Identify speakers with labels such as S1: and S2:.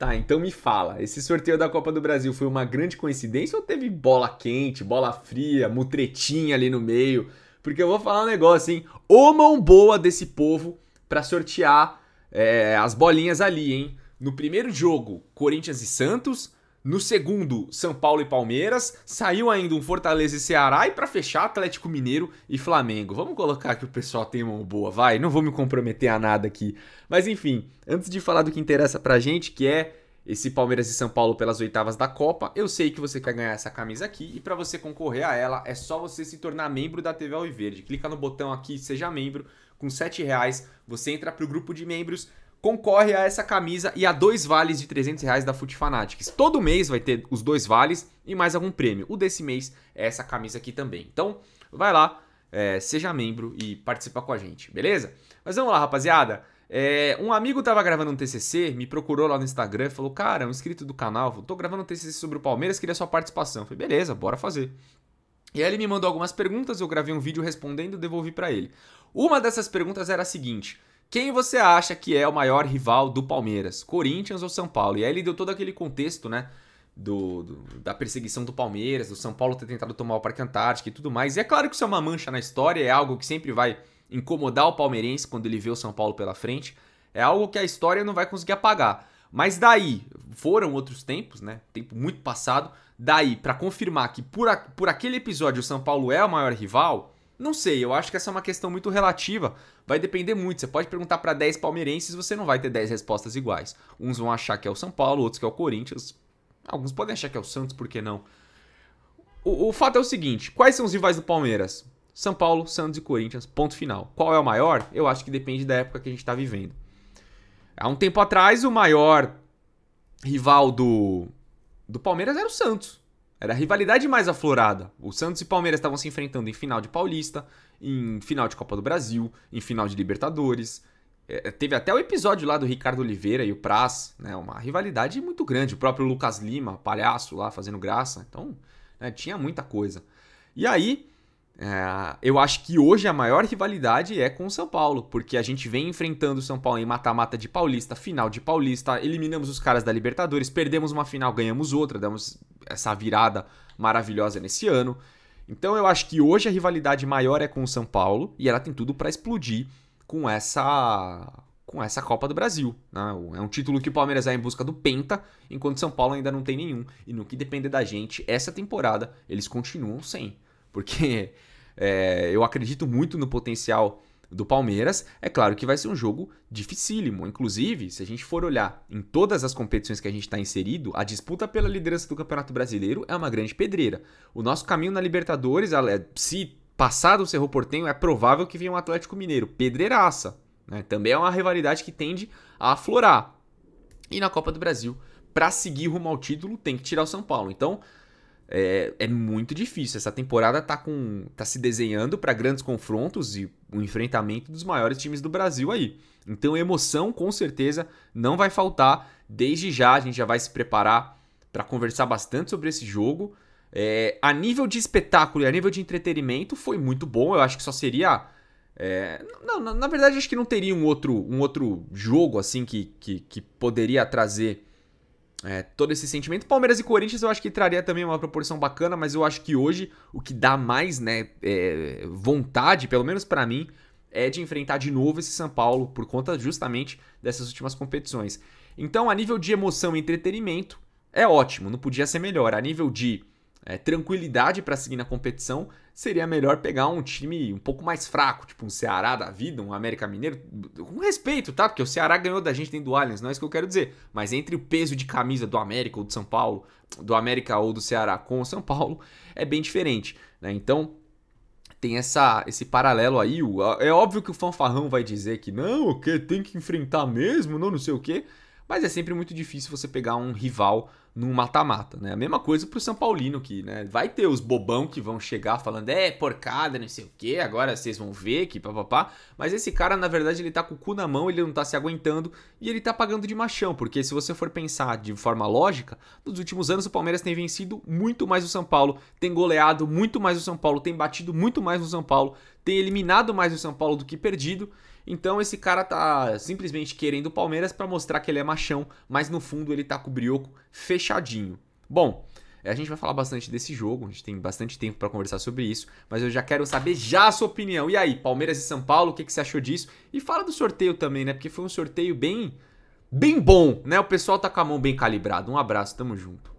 S1: Tá, então me fala, esse sorteio da Copa do Brasil foi uma grande coincidência ou teve bola quente, bola fria, mutretinha ali no meio? Porque eu vou falar um negócio, hein? Ô mão boa desse povo para sortear é, as bolinhas ali, hein? No primeiro jogo, Corinthians e Santos. No segundo, São Paulo e Palmeiras. Saiu ainda um Fortaleza e Ceará. E para fechar, Atlético Mineiro e Flamengo. Vamos colocar que o pessoal tem mão boa, vai. Não vou me comprometer a nada aqui. Mas enfim, antes de falar do que interessa pra gente, que é esse Palmeiras e São Paulo pelas oitavas da Copa, eu sei que você quer ganhar essa camisa aqui. E para você concorrer a ela, é só você se tornar membro da TV Alviverde. Clica no botão aqui, seja membro. Com R$7,00, você entra pro grupo de membros concorre a essa camisa e a dois vales de 300 reais da Foot Fanatics. Todo mês vai ter os dois vales e mais algum prêmio. O desse mês é essa camisa aqui também. Então, vai lá, é, seja membro e participa com a gente, beleza? Mas vamos lá, rapaziada. É, um amigo tava gravando um TCC, me procurou lá no Instagram e falou: Cara, é um inscrito do canal, tô gravando um TCC sobre o Palmeiras, queria sua participação. Eu falei: Beleza, bora fazer. E aí ele me mandou algumas perguntas, eu gravei um vídeo respondendo e devolvi para ele. Uma dessas perguntas era a seguinte: quem você acha que é o maior rival do Palmeiras? Corinthians ou São Paulo? E aí ele deu todo aquele contexto, né? Do, do, da perseguição do Palmeiras, do São Paulo ter tentado tomar o Parque Antártico e tudo mais. E é claro que isso é uma mancha na história, é algo que sempre vai incomodar o palmeirense quando ele vê o São Paulo pela frente. É algo que a história não vai conseguir apagar. Mas daí, foram outros tempos, né? Tempo muito passado. Daí, para confirmar que por, a, por aquele episódio o São Paulo é o maior rival, não sei, eu acho que essa é uma questão muito relativa. Vai depender muito. Você pode perguntar para 10 palmeirenses, você não vai ter 10 respostas iguais. Uns vão achar que é o São Paulo, outros que é o Corinthians. Alguns podem achar que é o Santos, por que não? O, o fato é o seguinte: quais são os rivais do Palmeiras? São Paulo, Santos e Corinthians, ponto final. Qual é o maior? Eu acho que depende da época que a gente está vivendo. Há um tempo atrás, o maior rival do, do Palmeiras era o Santos. Era a rivalidade mais aflorada. O Santos e Palmeiras estavam se enfrentando em final de Paulista, em final de Copa do Brasil, em final de Libertadores. É, é, teve até o episódio lá do Ricardo Oliveira e o Praz, né? Uma rivalidade muito grande. O próprio Lucas Lima, palhaço lá, fazendo graça. Então, né, tinha muita coisa. E aí, é, eu acho que hoje a maior rivalidade é com o São Paulo, porque a gente vem enfrentando o São Paulo em mata-mata de Paulista, final de Paulista, eliminamos os caras da Libertadores, perdemos uma final, ganhamos outra, damos essa virada maravilhosa nesse ano. Então eu acho que hoje a rivalidade maior é com o São Paulo e ela tem tudo para explodir com essa com essa Copa do Brasil. Né? É um título que o Palmeiras vai é em busca do Penta, enquanto o São Paulo ainda não tem nenhum. E no que depender da gente, essa temporada eles continuam sem porque é, eu acredito muito no potencial do Palmeiras. É claro que vai ser um jogo dificílimo. Inclusive, se a gente for olhar em todas as competições que a gente está inserido, a disputa pela liderança do Campeonato Brasileiro é uma grande pedreira. O nosso caminho na Libertadores, se passado o Cerro Portenho, é provável que venha um Atlético Mineiro. Pedreiraça. Né? Também é uma rivalidade que tende a aflorar. E na Copa do Brasil, para seguir rumo ao título, tem que tirar o São Paulo. Então, é, é, muito difícil. Essa temporada tá, com, tá se desenhando para grandes confrontos e o enfrentamento dos maiores times do Brasil aí. Então, emoção com certeza não vai faltar. Desde já a gente já vai se preparar para conversar bastante sobre esse jogo. É, a nível de espetáculo e a nível de entretenimento foi muito bom. Eu acho que só seria. É, não, na, na, verdade, acho que não teria um outro, um outro jogo assim que, que, que poderia trazer é, todo esse sentimento. Palmeiras e Corinthians eu acho que traria também uma proporção bacana, mas eu acho que hoje o que dá mais né, é, vontade, pelo menos para mim, é de enfrentar de novo esse São Paulo por conta justamente dessas últimas competições. Então, a nível de emoção e entretenimento, é ótimo, não podia ser melhor. A nível de é, tranquilidade para seguir na competição, seria melhor pegar um time um pouco mais fraco, tipo um Ceará da vida, um América Mineiro. Com respeito, tá? Porque o Ceará ganhou da gente dentro do Allianz, não é isso que eu quero dizer. Mas entre o peso de camisa do América ou do São Paulo, do América ou do Ceará com o São Paulo, é bem diferente, né? Então. Tem essa, esse paralelo aí. É óbvio que o fanfarrão vai dizer que não, o que tem que enfrentar mesmo, não, não sei o que mas é sempre muito difícil você pegar um rival no mata-mata, né? A mesma coisa pro São Paulino que, né, vai ter os bobão que vão chegar falando, é, porcada, não sei o que, agora vocês vão ver que papapá, mas esse cara, na verdade, ele tá com o cu na mão, ele não tá se aguentando e ele tá pagando de machão, porque se você for pensar de forma lógica, nos últimos anos o Palmeiras tem vencido muito mais o São Paulo, tem goleado muito mais o São Paulo, tem batido muito mais o São Paulo, tem eliminado mais o São Paulo do que perdido, então esse cara tá simplesmente querendo o Palmeiras para mostrar que ele é machão, mas no fundo ele tá com o brioco fechadinho. Bom, a gente vai falar bastante desse jogo, a gente tem bastante tempo para conversar sobre isso, mas eu já quero saber já a sua opinião. E aí, Palmeiras e São Paulo, o que, que você achou disso? E fala do sorteio também, né? Porque foi um sorteio bem, bem bom, né? O pessoal tá com a mão bem calibrada. Um abraço, tamo junto.